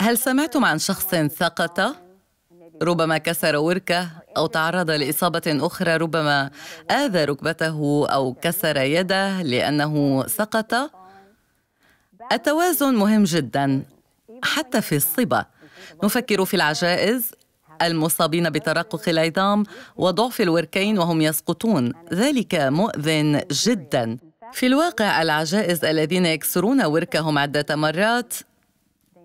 هل سمعتم عن شخص سقط ربما كسر وركه او تعرض لاصابه اخرى ربما اذى ركبته او كسر يده لانه سقط التوازن مهم جدا حتى في الصبا نفكر في العجائز المصابين بترقق العظام وضعف الوركين وهم يسقطون ذلك مؤذن جدا في الواقع العجائز الذين يكسرون وركهم عده مرات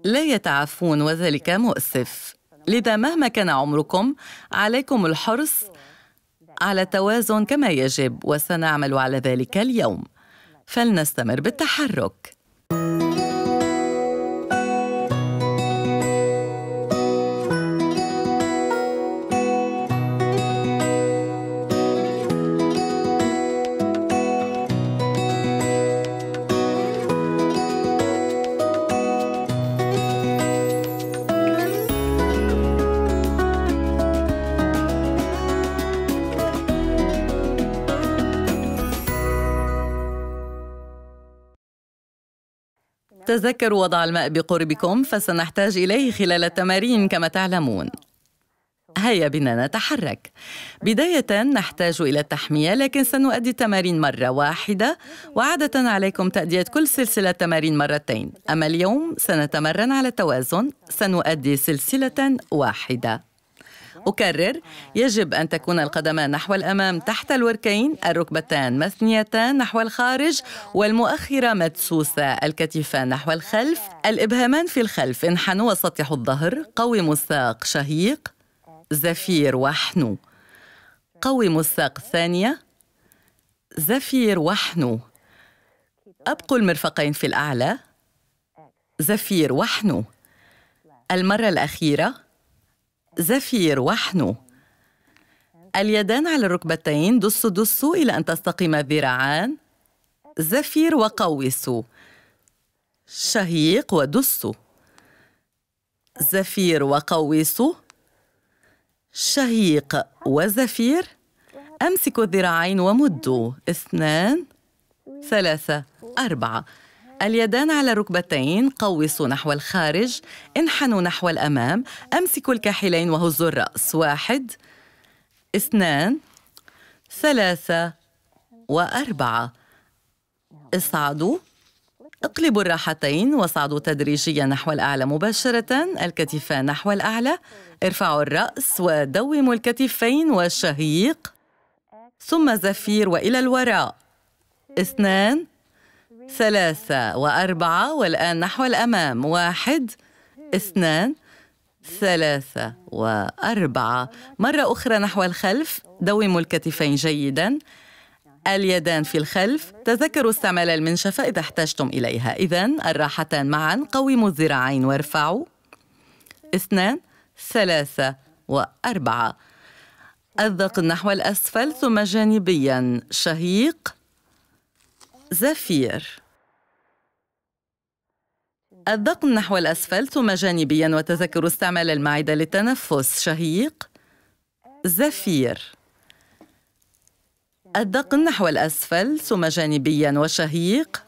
لا يتعافون وذلك مؤسف لذا مهما كان عمركم عليكم الحرص على توازن كما يجب وسنعمل على ذلك اليوم فلنستمر بالتحرك تذكروا وضع الماء بقربكم فسنحتاج إليه خلال التمارين كما تعلمون هيا بنا نتحرك بداية نحتاج إلى التحمية لكن سنؤدي التمارين مرة واحدة وعادة عليكم تأدية كل سلسلة تمارين مرتين أما اليوم سنتمرن على التوازن سنؤدي سلسلة واحدة أكرر يجب أن تكون القدمان نحو الأمام تحت الوركين الركبتان مثنيتان نحو الخارج والمؤخرة مدسوسة الكتفان نحو الخلف الإبهامان في الخلف انحنوا وسطحوا الظهر قوموا الساق شهيق زفير وحنو قوموا الساق الثانية زفير وحنو أبقوا المرفقين في الأعلى زفير وحنو المرة الأخيرة زفير وحنو اليدان على الركبتين دسوا دسوا إلى أن تستقيم الذراعان زفير وقوسوا شهيق ودسوا زفير وقوسوا شهيق وزفير أمسكوا الذراعين ومدوا اثنان ثلاثة أربعة اليدان على الركبتين قوسوا نحو الخارج انحنوا نحو الأمام أمسكوا الكاحلين وهزوا الرأس واحد اثنان ثلاثة وأربعة اصعدوا اقلبوا الراحتين وصعدوا تدريجيا نحو الأعلى مباشرة الكتفان نحو الأعلى ارفعوا الرأس ودوموا الكتفين والشهيق ثم زفير وإلى الوراء اثنان ثلاثة وأربعة والآن نحو الأمام واحد اثنان ثلاثة وأربعة مرة أخرى نحو الخلف دوموا الكتفين جيداً اليدان في الخلف تذكروا استعمال المنشفة إذا احتجتم إليها إذا الراحتان معا قوموا الذراعين وارفعوا اثنان ثلاثة وأربعة الذقن نحو الأسفل ثم جانبيا شهيق زفير الذقن نحو الأسفل ثم جانبياً وتذكر استعمال المعدة للتنفس شهيق زفير الذقن نحو الأسفل ثم جانبياً وشهيق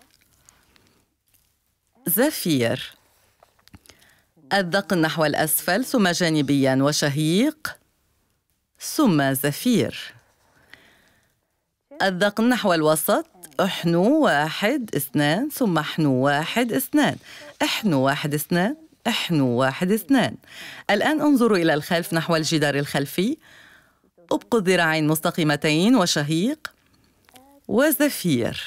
زفير الذقن نحو الأسفل ثم جانبياً وشهيق ثم زفير الذقن نحو الوسط احنوا واحد اثنان ثم احنوا واحد اثنان احنوا واحد اثنان احنوا واحد اثنان الآن انظروا إلى الخلف نحو الجدار الخلفي ابقوا الذراعين مستقيمتين وشهيق وزفير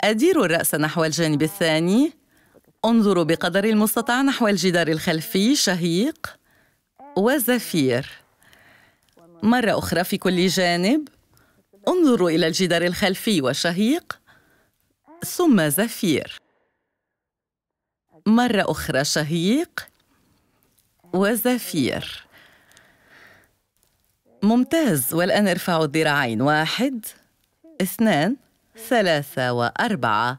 أديروا الرأس نحو الجانب الثاني انظروا بقدر المستطاع نحو الجدار الخلفي شهيق وزفير مرة أخرى في كل جانب انظروا إلى الجدار الخلفي وشهيق ثم زفير مرة أخرى شهيق وزفير ممتاز والآن ارفعوا الذراعين واحد اثنان ثلاثة وأربعة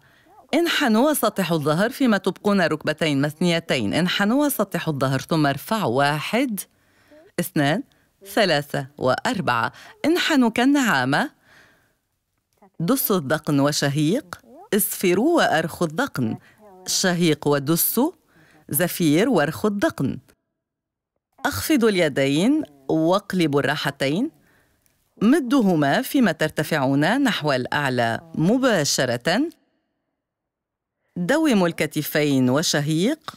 انحنوا وسطحوا الظهر فيما تبقون ركبتين مثنيتين انحنوا وسطحوا الظهر ثم ارفعوا واحد اثنان ثلاثة وأربعة انحنوا كالنعامة دسوا الذقن وشهيق اصفروا وأرخوا الذقن شهيق ودسوا زفير وارخوا الذقن أخفضوا اليدين واقلبوا الراحتين مدهما فيما ترتفعون نحو الأعلى مباشرة دوموا الكتفين وشهيق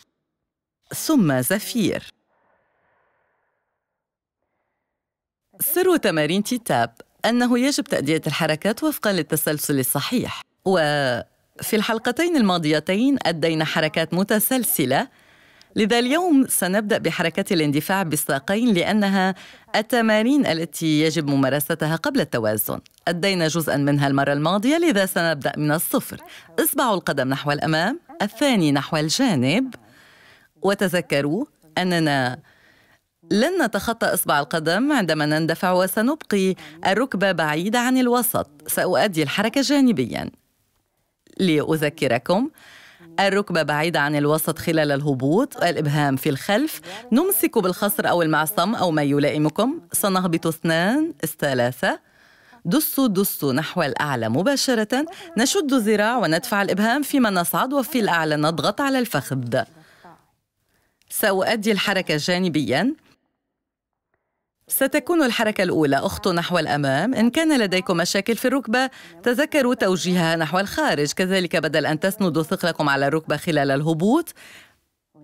ثم زفير سر تمارين تيتاب أنه يجب تأدية الحركات وفقا للتسلسل الصحيح وفي الحلقتين الماضيتين أدينا حركات متسلسلة لذا اليوم سنبدأ بحركة الاندفاع بالساقين لأنها التمارين التي يجب ممارستها قبل التوازن أدينا جزءا منها المرة الماضية لذا سنبدأ من الصفر اصبعوا القدم نحو الأمام الثاني نحو الجانب وتذكروا أننا لن نتخطى إصبع القدم عندما نندفع وسنبقي الركبة بعيدة عن الوسط سأؤدي الحركة جانبياً لأذكركم الركبة بعيدة عن الوسط خلال الهبوط الإبهام في الخلف نمسك بالخصر أو المعصم أو ما يلائمكم سنهبط اثنان ثلاثة دسوا دسوا نحو الأعلى مباشرة نشد الذراع وندفع الإبهام فيما نصعد وفي الأعلى نضغط على الفخذ سأؤدي الحركة جانبياً ستكون الحركة الأولى أخت نحو الأمام إن كان لديكم مشاكل في الركبة تذكروا توجيهها نحو الخارج كذلك بدل أن تسندوا ثقلكم على الركبة خلال الهبوط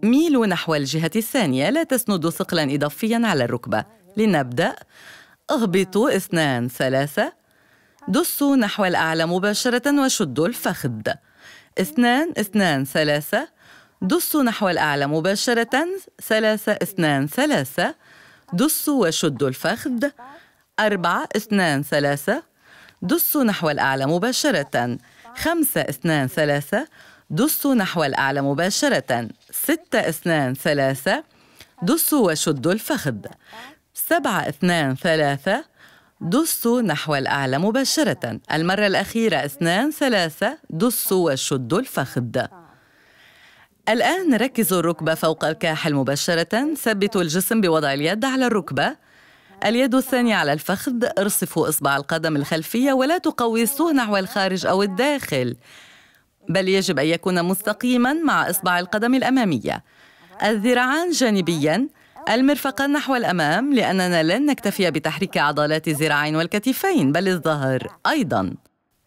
ميلوا نحو الجهة الثانية لا تسندوا ثقلا إضافيا على الركبة لنبدأ اهبطوا اثنان ثلاثة دسوا نحو الأعلى مباشرة وشدوا الفخذ اثنان اثنان ثلاثة دسوا نحو الأعلى مباشرة ثلاثة اثنان ثلاثة دسوا وشدوا الفخذ أربعة اثنان ثلاثة دسوا نحو الأعلى مباشرة خمسة اثنان ثلاثة دسوا نحو الأعلى مباشرة ستة اثنان ثلاثة دسوا وشدوا الفخذ سبعة اثنان ثلاثة دسوا نحو الأعلى مباشرة المرة الأخيرة اثنان ثلاثة دسوا وشدوا الفخذ الآن ركزوا الركبة فوق الكاحل مباشرة ثبتوا الجسم بوضع اليد على الركبة اليد الثانية على الفخذ ارصفوا إصبع القدم الخلفية ولا تقوسوه نحو الخارج أو الداخل بل يجب أن يكون مستقيماً مع إصبع القدم الأمامية الذراعان جانبياً المرفقان نحو الأمام لأننا لن نكتفي بتحريك عضلات الذراعين والكتفين بل الظهر أيضاً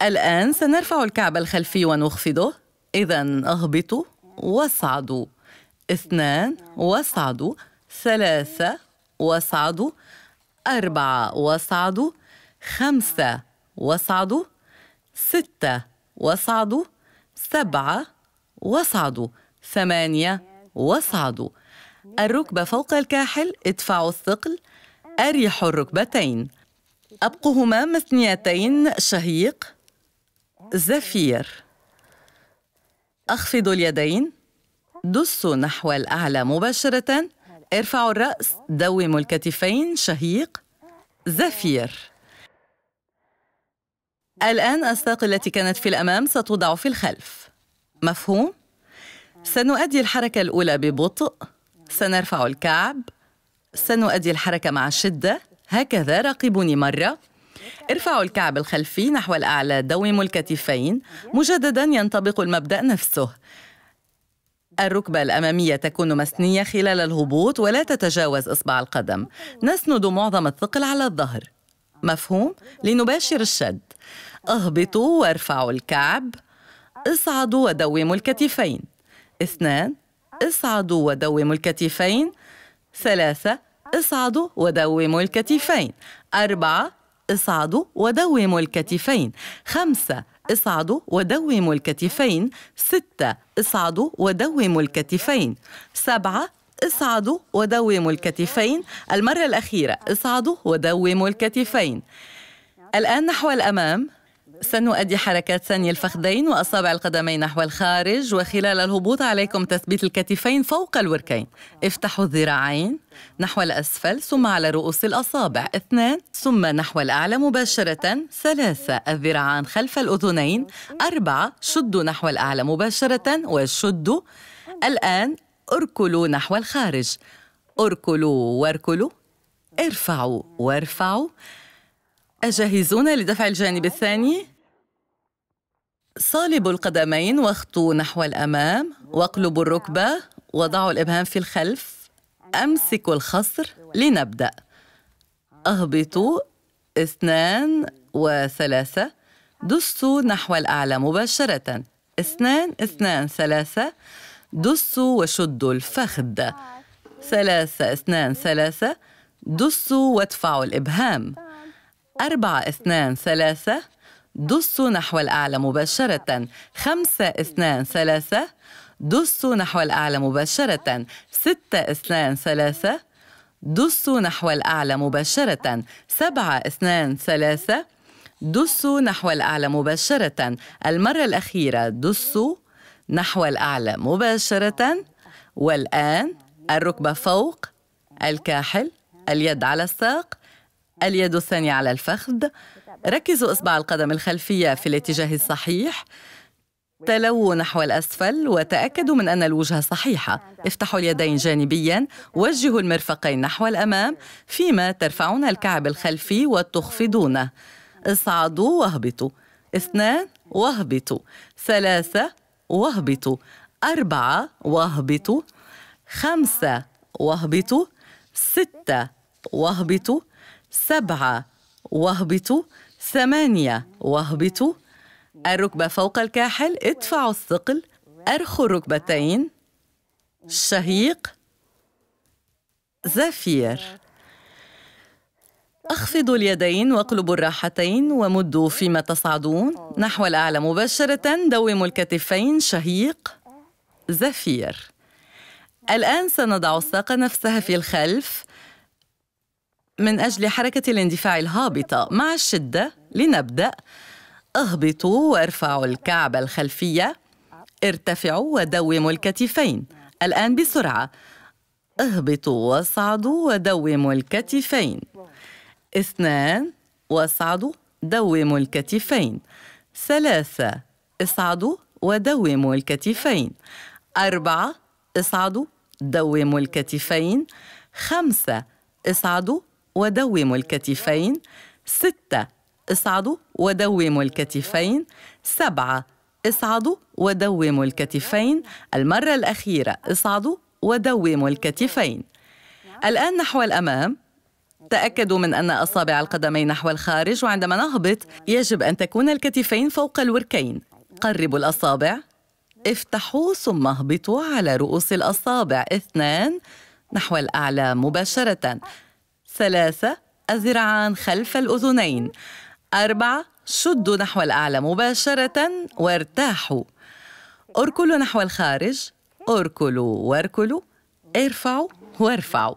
الآن سنرفع الكعب الخلفي ونخفضه إذا اهبطوا وصعدوا اثنان وصعدوا ثلاثة وصعدوا أربعة وصعدوا خمسة وصعدوا ستة وصعدوا سبعة وصعدوا ثمانية وصعدوا الركبة فوق الكاحل ادفعوا الثقل أريحوا الركبتين أبقهما مثنيتين شهيق زفير أخفضوا اليدين دسوا نحو الأعلى مباشرة ارفعوا الرأس دوموا الكتفين شهيق زفير الآن الساق التي كانت في الأمام ستوضع في الخلف مفهوم؟ سنؤدي الحركة الأولى ببطء سنرفع الكعب سنؤدي الحركة مع شدة هكذا راقبوني مرة ارفعوا الكعب الخلفي نحو الأعلى دوموا الكتفين مجددا ينطبق المبدأ نفسه الركبة الأمامية تكون مسنية خلال الهبوط ولا تتجاوز إصبع القدم نسند معظم الثقل على الظهر مفهوم؟ لنباشر الشد اهبطوا وارفعوا الكعب اصعدوا ودوموا الكتفين اثنان اصعدوا ودوموا الكتفين ثلاثة اصعدوا ودوموا الكتفين أربعة اصعدوا ودوموا الكتفين خمسة اصعدوا ودوموا الكتفين ستة اصعدوا ودوموا الكتفين سبعة اصعدوا ودوموا الكتفين المرة الأخيرة اصعدوا ودوموا الكتفين الآن نحو الأمام سنؤدي حركات ثني الفخذين وأصابع القدمين نحو الخارج وخلال الهبوط عليكم تثبيت الكتفين فوق الوركين افتحوا الذراعين نحو الأسفل ثم على رؤوس الأصابع اثنان ثم نحو الأعلى مباشرة ثلاثة الذراعان خلف الأذنين أربعة شدوا نحو الأعلى مباشرة وشدوا الآن اركلوا نحو الخارج اركلوا واركلوا ارفعوا وارفعوا أجاهزون لدفع الجانب الثاني؟ صالبوا القدمين واخطوا نحو الأمام واقلبوا الركبة وضعوا الإبهام في الخلف أمسكوا الخصر لنبدأ أهبطوا اثنان وثلاثة دسوا نحو الأعلى مباشرة اثنان اثنان ثلاثة دسوا وشدوا الفخذ ثلاثة اثنان ثلاثة دسوا وادفعوا الإبهام أربعة اثنان ثلاثة دسوا نحو الأعلى مباشرة خمسة اثنان ثلاثة دسوا نحو الأعلى مباشرة ستة اثنان ثلاثة دسوا نحو الأعلى مباشرة سبعة اثنان ثلاثة دسوا نحو الأعلى مباشرة المرة الأخيرة دسوا نحو الأعلى مباشرة والآن الركبة فوق الكاحل اليد على الساق اليد الثانية على الفخذ ركزوا إصبع القدم الخلفية في الاتجاه الصحيح تلووا نحو الأسفل وتأكدوا من أن الوجهة صحيحة افتحوا اليدين جانبياً وجهوا المرفقين نحو الأمام فيما ترفعون الكعب الخلفي وتخفضونه اصعدوا واهبطوا اثنان واهبطوا ثلاثة واهبطوا أربعة واهبطوا خمسة واهبطوا ستة واهبطوا سبعة واهبطوا ثمانية واهبطوا الركبة فوق الكاحل ادفعوا الثقل أرخوا الركبتين شهيق زفير اخفضوا اليدين واقلبوا الراحتين ومدوا فيما تصعدون نحو الأعلى مباشرة دوموا الكتفين شهيق زفير الآن سنضع الساق نفسها في الخلف من أجل حركة الاندفاع الهابطة مع الشدة لنبدأ اهبطوا وارفعوا الكعبة الخلفية ارتفعوا ودوموا الكتفين الآن بسرعة اهبطوا واصعدوا ودوموا الكتفين اثنان واصعدوا دوموا الكتفين ثلاثة اصعدوا ودوموا الكتفين أربعة اصعدوا دوموا الكتفين خمسة اصعدوا ودوموا الكتفين ستة اصعدوا ودوموا الكتفين سبعة اصعدوا ودوموا الكتفين المرة الأخيرة اصعدوا ودوموا الكتفين الآن نحو الأمام تأكدوا من أن أصابع القدمين نحو الخارج وعندما نهبط يجب أن تكون الكتفين فوق الوركين قربوا الأصابع افتحوا ثم اهبطوا على رؤوس الأصابع اثنان نحو الأعلى مباشرة ثلاثة الذراعان خلف الأذنين أربعة شدوا نحو الأعلى مباشرة وارتاحوا اركلوا نحو الخارج اركلوا واركلوا ارفعوا وارفعوا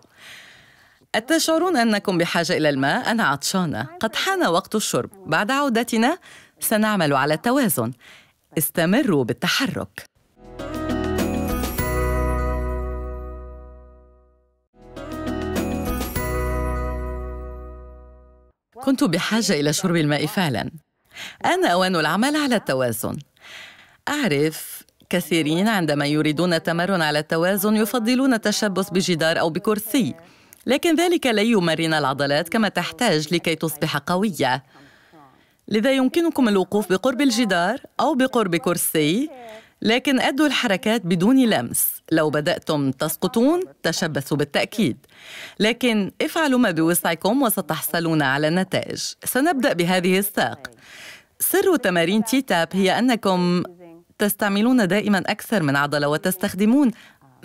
أتشعرون أنكم بحاجة إلى الماء؟ أنا عطشانة قد حان وقت الشرب بعد عودتنا سنعمل على التوازن استمروا بالتحرك كنت بحاجة إلى شرب الماء فعلا آن أوان العمل على التوازن أعرف كثيرين عندما يريدون التمرن على التوازن يفضلون التشبث بجدار أو بكرسي لكن ذلك لا يمرن العضلات كما تحتاج لكي تصبح قوية لذا يمكنكم الوقوف بقرب الجدار أو بقرب كرسي لكن أدوا الحركات بدون لمس لو بدأتم تسقطون تشبثوا بالتأكيد لكن افعلوا ما بوسعكم وستحصلون على نتائج سنبدأ بهذه الساق سر تمارين تي تاب هي أنكم تستعملون دائما أكثر من عضلة وتستخدمون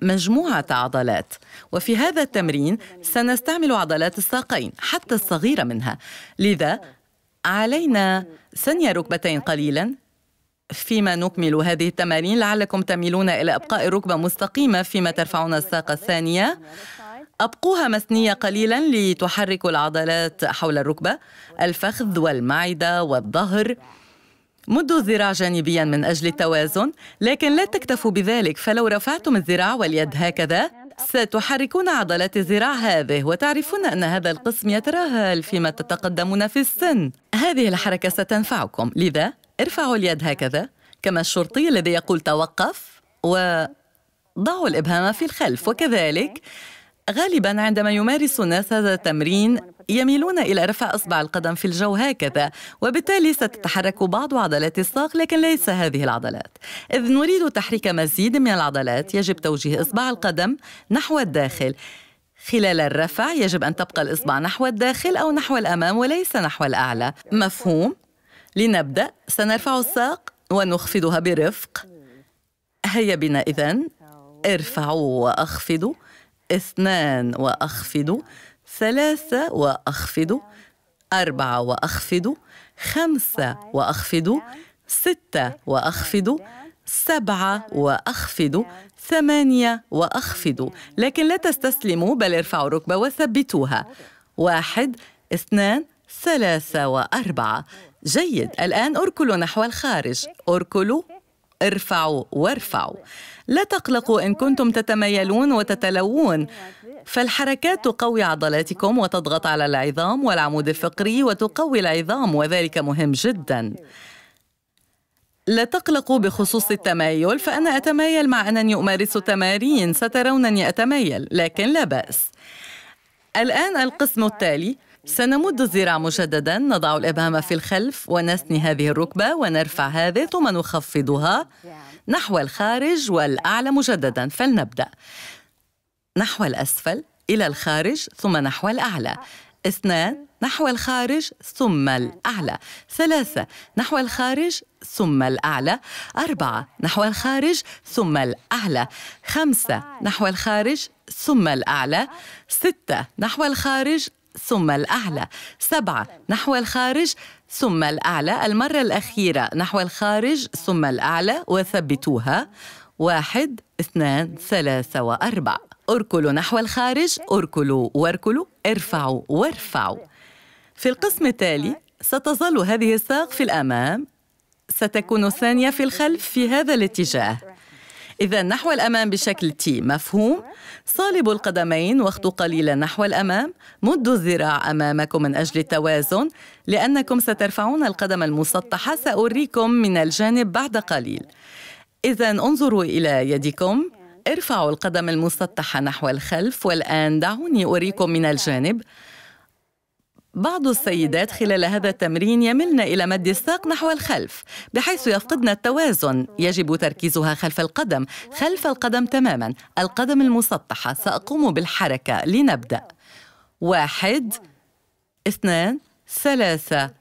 مجموعة عضلات وفي هذا التمرين سنستعمل عضلات الساقين حتى الصغيرة منها لذا علينا ثني ركبتين قليلا فيما نكمل هذه التمارين لعلكم تميلون إلى إبقاء الركبة مستقيمة فيما ترفعون الساق الثانية أبقوها مسنية قليلا لتحرك العضلات حول الركبة الفخذ والمعدة والظهر مدوا الذراع جانبيا من أجل التوازن لكن لا تكتفوا بذلك فلو رفعتم الذراع واليد هكذا ستحركون عضلات الذراع هذه وتعرفون أن هذا القسم يترهل فيما تتقدمون في السن هذه الحركة ستنفعكم لذا ارفعوا اليد هكذا كما الشرطي الذي يقول توقف وضعوا الإبهام في الخلف وكذلك غالبا عندما يمارس الناس هذا التمرين يميلون الى رفع اصبع القدم في الجو هكذا وبالتالي ستتحرك بعض عضلات الساق لكن ليس هذه العضلات اذ نريد تحريك مزيد من العضلات يجب توجيه اصبع القدم نحو الداخل خلال الرفع يجب ان تبقى الاصبع نحو الداخل او نحو الامام وليس نحو الاعلى مفهوم لنبدأ سنرفع الساق ونخفضها برفق هيا بنا إذن ارفعوا وأخفضوا اثنان وأخفضوا ثلاثة وأخفضوا أربعة وأخفضوا خمسة وأخفضوا ستة وأخفضوا سبعة وأخفضوا ثمانية وأخفضوا لكن لا تستسلموا بل ارفعوا الركبة وثبتوها واحد اثنان ثلاثة وأربعة جيد الآن أركلوا نحو الخارج أركلوا ارفعوا وارفعوا لا تقلقوا إن كنتم تتميلون وتتلوون فالحركات تقوي عضلاتكم وتضغط على العظام والعمود الفقري وتقوي العظام وذلك مهم جدا لا تقلقوا بخصوص التمايل فأنا أتمايل مع أنني أمارس تمارين سترونني أتمايل لكن لا بأس الآن القسم التالي سنمد الذراع مجددا نضع الإبهام في الخلف ونثني هذه الركبة ونرفع هذه ثم نخفضها نحو الخارج والأعلى مجددا فلنبدأ نحو الأسفل إلى الخارج ثم نحو الأعلى اثنان نحو الخارج ثم الأعلى ثلاثة نحو الخارج ثم الأعلى أربعة نحو الخارج ثم الأعلى خمسة نحو الخارج ثم الأعلى ستة نحو الخارج ثم الأعلى سبعة نحو الخارج ثم الأعلى المرة الأخيرة نحو الخارج ثم الأعلى وثبتوها واحد اثنان ثلاثة وأربعة اركلوا نحو الخارج اركلوا واركلوا ارفعوا وارفعوا في القسم التالي ستظل هذه الساق في الأمام ستكون الثانية في الخلف في هذا الاتجاه إذا نحو الأمام بشكل تي مفهوم؟ صالبوا القدمين واخطوا قليلا نحو الأمام مدوا الذراع أمامكم من أجل التوازن لأنكم سترفعون القدم المسطحة سأريكم من الجانب بعد قليل إذا انظروا إلى يدكم ارفعوا القدم المسطحة نحو الخلف والآن دعوني أريكم من الجانب بعض السيدات خلال هذا التمرين يملن إلى مد الساق نحو الخلف بحيث يفقدن التوازن يجب تركيزها خلف القدم خلف القدم تماما القدم المسطحة سأقوم بالحركة لنبدأ واحد اثنان ثلاثة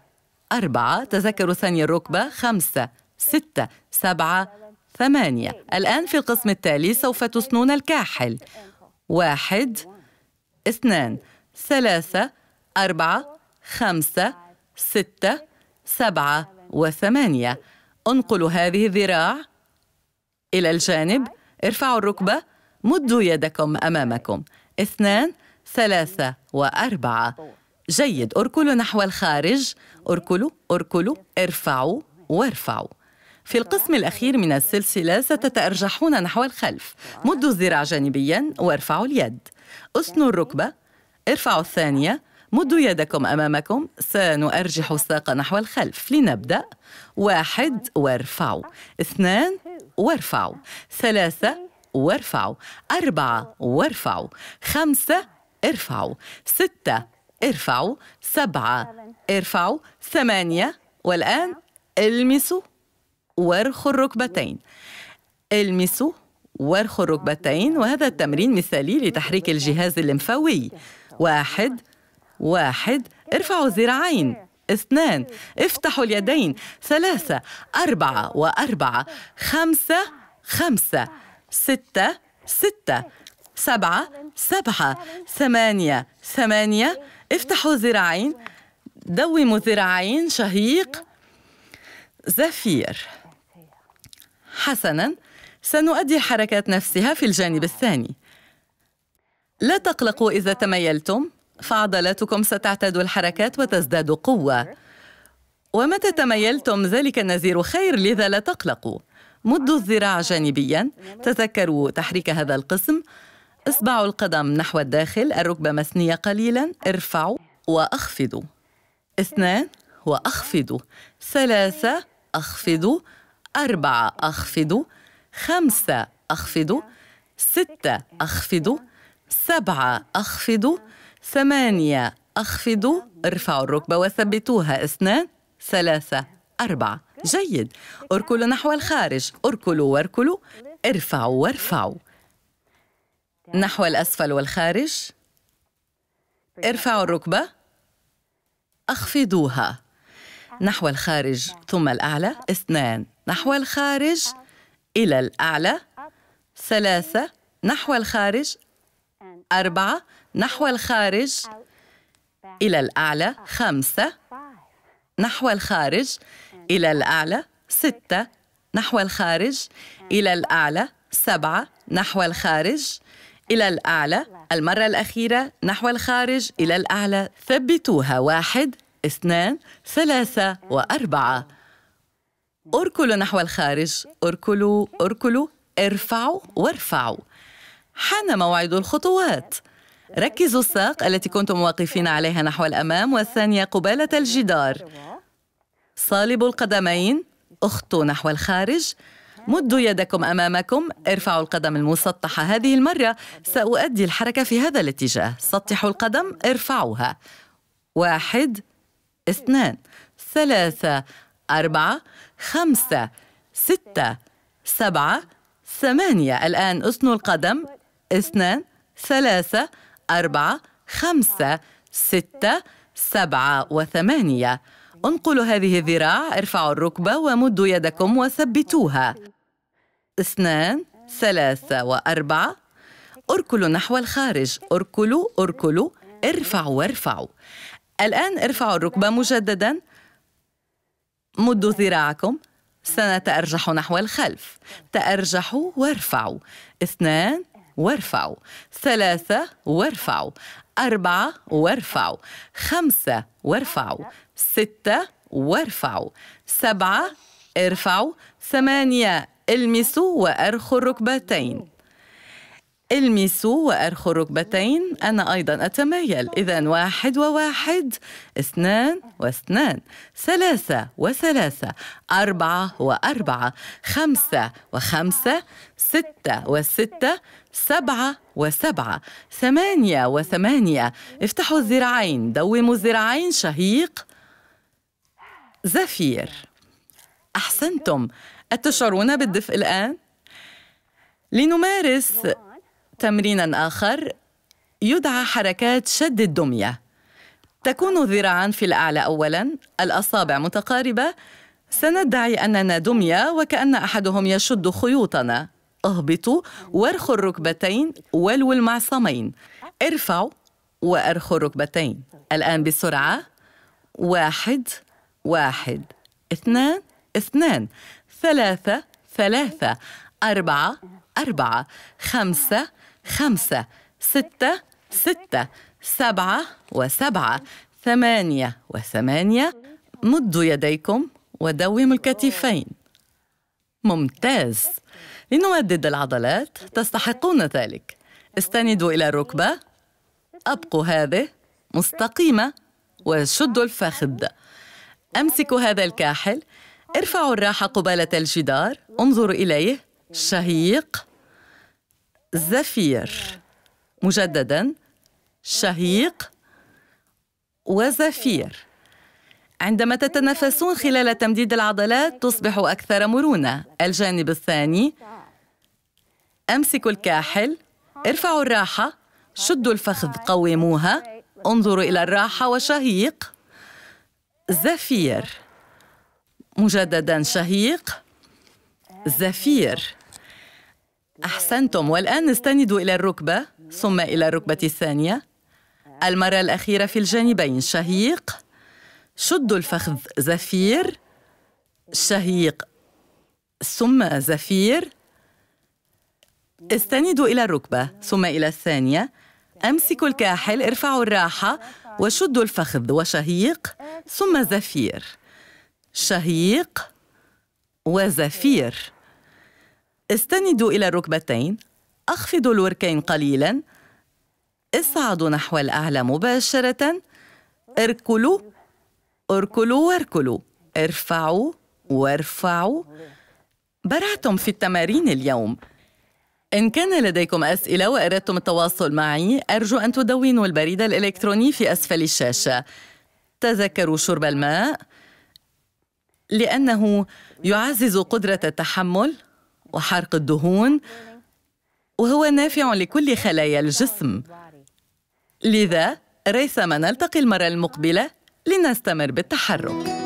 أربعة تذكروا ثاني الركبة خمسة ستة سبعة ثمانية الآن في القسم التالي سوف تسنون الكاحل واحد اثنان ثلاثة أربعة خمسة ستة سبعة وثمانية انقلوا هذه الذراع إلى الجانب ارفعوا الركبة مدوا يدكم أمامكم اثنان ثلاثة وأربعة جيد اركلوا نحو الخارج اركلوا اركلوا ارفعوا وارفعوا في القسم الأخير من السلسلة ستتأرجحون نحو الخلف مدوا الذراع جانبيا وارفعوا اليد أسنوا الركبة ارفعوا الثانية مدوا يدكم أمامكم سنؤرجح الساق نحو الخلف لنبدأ واحد وارفعوا اثنان وارفعوا ثلاثة وارفعوا أربعة وارفعوا خمسة ارفعوا ستة ارفعوا سبعة ارفعوا ثمانية والآن المسوا وارخوا الركبتين المسوا وارخوا الركبتين وهذا التمرين مثالي لتحريك الجهاز الليمفاوي واحد واحد ارفعوا الذراعين اثنان افتحوا اليدين ثلاثة أربعة وأربعة خمسة خمسة ستة ستة سبعة سبعة ثمانية ثمانية افتحوا ذراعين دوموا ذراعين شهيق زفير حسنا سنؤدي الحركات نفسها في الجانب الثاني لا تقلقوا إذا تميلتم فعضلاتكم ستعتاد الحركات وتزداد قوة ومتى تميلتم ذلك النزير خير لذا لا تقلقوا مدوا الذراع جانبيا تذكروا تحريك هذا القسم اصبعوا القدم نحو الداخل الركبة مسنية قليلا ارفعوا وأخفضوا اثنان وأخفضوا ثلاثة أخفضوا أربعة أخفضوا خمسة أخفضوا ستة أخفضوا سبعة أخفضوا ثمانية أخفضوا ارفعوا الركبة وثبتوها اثنان ثلاثة أربعة جيد اركلوا نحو الخارج اركلوا واركلوا ارفعوا وارفعوا نحو الأسفل والخارج ارفعوا الركبة أخفضوها نحو الخارج ثم الأعلى اثنان نحو الخارج إلى الأعلى ثلاثة نحو الخارج أربعة نحو الخارج إلى الأعلى خمسة نحو الخارج إلى الأعلى ستة نحو الخارج إلى الأعلى سبعة نحو الخارج إلى الأعلى المرة الأخيرة نحو الخارج إلى الأعلى ثبتوها واحد اثنان ثلاثة وأربعة اركلوا نحو الخارج اركلوا اركلوا ارفعوا وارفعوا حان موعد الخطوات ركزوا الساق التي كنتم واقفين عليها نحو الأمام والثانية قبالة الجدار صالبوا القدمين اخطوا نحو الخارج مدوا يدكم أمامكم ارفعوا القدم المسطحة هذه المرة سأؤدي الحركة في هذا الاتجاه سطحوا القدم ارفعوها واحد اثنان ثلاثة أربعة خمسة ستة سبعة ثمانية الآن أثنوا القدم اثنان ثلاثة أربعة خمسة ستة سبعة وثمانية انقلوا هذه الذراع ارفعوا الركبة ومدوا يدكم وثبتوها اثنان ثلاثة وأربعة اركلوا نحو الخارج اركلوا اركلوا ارفعوا وارفعوا الآن ارفعوا الركبة مجدداً مدوا ذراعكم سنتأرجح نحو الخلف تأرجحوا وارفعوا اثنان وارفعوا ثلاثة وارفعوا أربعة وارفعوا خمسة وارفعوا ستة وارفعوا سبعة ارفعوا ثمانية المسوا وأرخوا الركبتين المسوا وأرخوا الركبتين أنا أيضا أتمايل إذا واحد وواحد اثنان واثنان ثلاثة وثلاثة أربعة وأربعة خمسة وخمسة ستة وستة سبعة وسبعة ثمانية وثمانية افتحوا الذراعين دوموا الذراعين شهيق زفير أحسنتم أتشعرون بالدفء الآن؟ لنمارس تمرينا آخر يدعى حركات شد الدمية تكون ذراعا في الأعلى أولا الأصابع متقاربة سندعي أننا دمية وكأن أحدهم يشد خيوطنا اهبطوا وارخوا الركبتين والو المعصمين ارفعوا وارخوا الركبتين الآن بسرعة واحد واحد اثنان اثنان ثلاثة ثلاثة أربعة أربعة خمسة خمسة ستة ستة سبعة وسبعة ثمانية وثمانية مدوا يديكم ودوم الكتفين ممتاز لنودد العضلات تستحقون ذلك استندوا إلى الركبة أبقوا هذه مستقيمة وشدوا الفخذ أمسكوا هذا الكاحل ارفعوا الراحة قبالة الجدار انظروا إليه شهيق زفير مجددا شهيق وزفير عندما تتنفسون خلال تمديد العضلات تصبح اكثر مرونه الجانب الثاني امسكوا الكاحل ارفعوا الراحه شدوا الفخذ قوموها انظروا الى الراحه وشهيق زفير مجددا شهيق زفير أحسنتم والآن نستند إلى الركبة ثم إلى الركبة الثانية المرة الأخيرة في الجانبين شهيق شد الفخذ زفير شهيق ثم زفير استندوا إلى الركبة ثم إلى الثانية أمسكوا الكاحل ارفعوا الراحة وشدوا الفخذ وشهيق ثم زفير شهيق وزفير استندوا إلى الركبتين أخفضوا الوركين قليلاً اصعدوا نحو الأعلى مباشرة اركلوا اركلوا واركلوا ارفعوا وارفعوا برعتم في التمارين اليوم إن كان لديكم أسئلة وأردتم التواصل معي أرجو أن تدونوا البريد الإلكتروني في أسفل الشاشة تذكروا شرب الماء لأنه يعزز قدرة التحمل وحرق الدهون وهو نافع لكل خلايا الجسم لذا ريثما نلتقي المره المقبله لنستمر بالتحرك